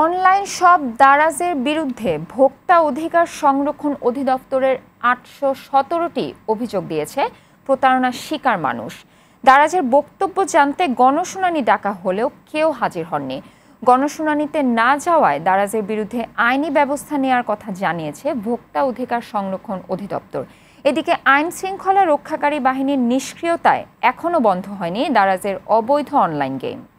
online সব দারাজের বিরুদ্ধে ভোক্তা অধিকার সংরক্ষণ অধিদপ্তরের আটশো সতেরোটি অভিযোগ দিয়েছে প্রতারণার শিকার মানুষ দারাজের বক্তব্য জানতে গণশুনানি ডাকা হলেও কেউ হাজির হননি গণশুনানিতে না যাওয়ায় দারাজের বিরুদ্ধে আইনি ব্যবস্থা নেওয়ার কথা জানিয়েছে ভোক্তা অধিকার সংরক্ষণ অধিদপ্তর এদিকে আইন শৃঙ্খলা রক্ষাকারী বাহিনীর নিষ্ক্রিয়তায় এখনও বন্ধ হয়নি দারাজের অবৈধ অনলাইন গেম